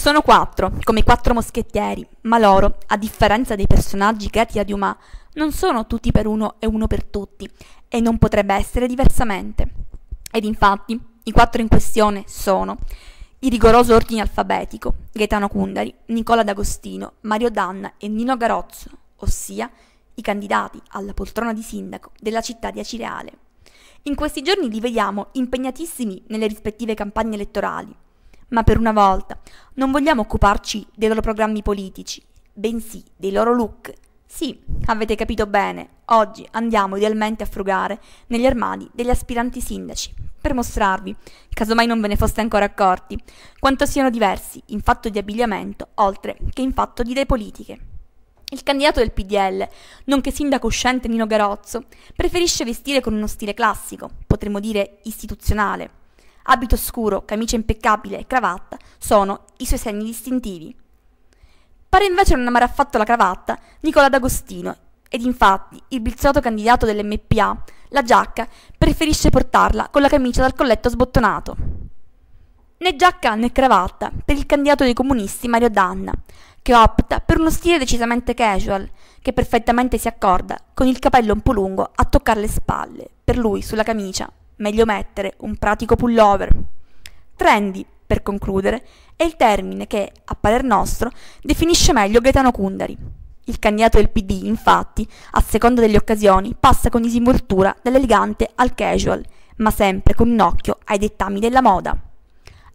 Sono quattro, come i quattro moschettieri, ma loro, a differenza dei personaggi creati da Dumas, non sono tutti per uno e uno per tutti, e non potrebbe essere diversamente. Ed infatti, i quattro in questione sono il rigoroso ordine alfabetico, Gaetano Cundari, Nicola D'Agostino, Mario Danna e Nino Garozzo, ossia i candidati alla poltrona di sindaco della città di Acireale. In questi giorni li vediamo impegnatissimi nelle rispettive campagne elettorali, ma per una volta non vogliamo occuparci dei loro programmi politici, bensì dei loro look. Sì, avete capito bene, oggi andiamo idealmente a frugare negli armadi degli aspiranti sindaci per mostrarvi, casomai non ve ne foste ancora accorti, quanto siano diversi in fatto di abbigliamento oltre che in fatto di idee politiche. Il candidato del PDL, nonché sindaco uscente Nino Garozzo, preferisce vestire con uno stile classico, potremmo dire istituzionale, Abito scuro, camicia impeccabile e cravatta sono i suoi segni distintivi. Pare invece non amare affatto la cravatta Nicola D'Agostino, ed infatti il bizzotto candidato dell'MPA, la giacca, preferisce portarla con la camicia dal colletto sbottonato. Né giacca né cravatta per il candidato dei comunisti Mario Danna, che opta per uno stile decisamente casual, che perfettamente si accorda con il capello un po' lungo a toccare le spalle, per lui sulla camicia meglio mettere un pratico pullover. Trendy, per concludere, è il termine che, a parer nostro, definisce meglio Gaetano Kundari. Il candidato del PD, infatti, a seconda delle occasioni, passa con disinvoltura dall'elegante al casual, ma sempre con un occhio ai dettami della moda.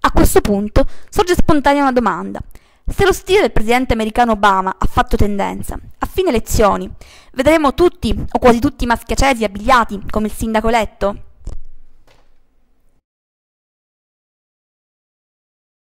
A questo punto sorge spontanea una domanda. Se lo stile del presidente americano Obama ha fatto tendenza, a fine elezioni vedremo tutti o quasi tutti i maschiacesi abbigliati come il sindaco eletto?